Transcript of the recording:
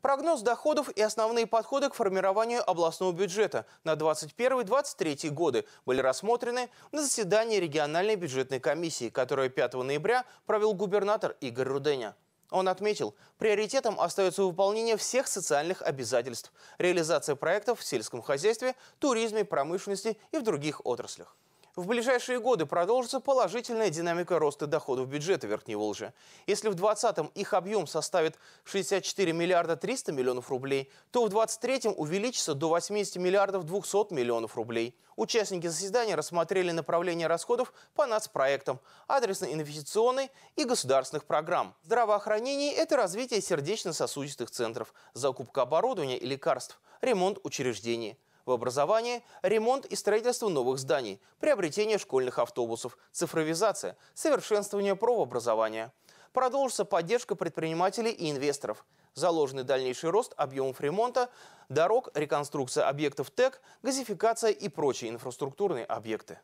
Прогноз доходов и основные подходы к формированию областного бюджета на 2021-2023 годы были рассмотрены на заседании региональной бюджетной комиссии, которое 5 ноября провел губернатор Игорь Руденя. Он отметил, приоритетом остается выполнение всех социальных обязательств, реализация проектов в сельском хозяйстве, туризме, промышленности и в других отраслях. В ближайшие годы продолжится положительная динамика роста доходов бюджета Верхней Волжи. Если в 2020 их объем составит 64 миллиарда 300 миллионов рублей, то в 2023-м увеличится до 80 миллиардов 200 миллионов рублей. Участники заседания рассмотрели направления расходов по нацпроектам, адресно-инвестиционной и государственных программ. Здравоохранение – это развитие сердечно-сосудистых центров, закупка оборудования и лекарств, ремонт учреждений – в образовании, ремонт и строительство новых зданий, приобретение школьных автобусов, цифровизация, совершенствование прообразования. Продолжится поддержка предпринимателей и инвесторов. Заложенный дальнейший рост объемов ремонта, дорог, реконструкция объектов ТЭК, газификация и прочие инфраструктурные объекты.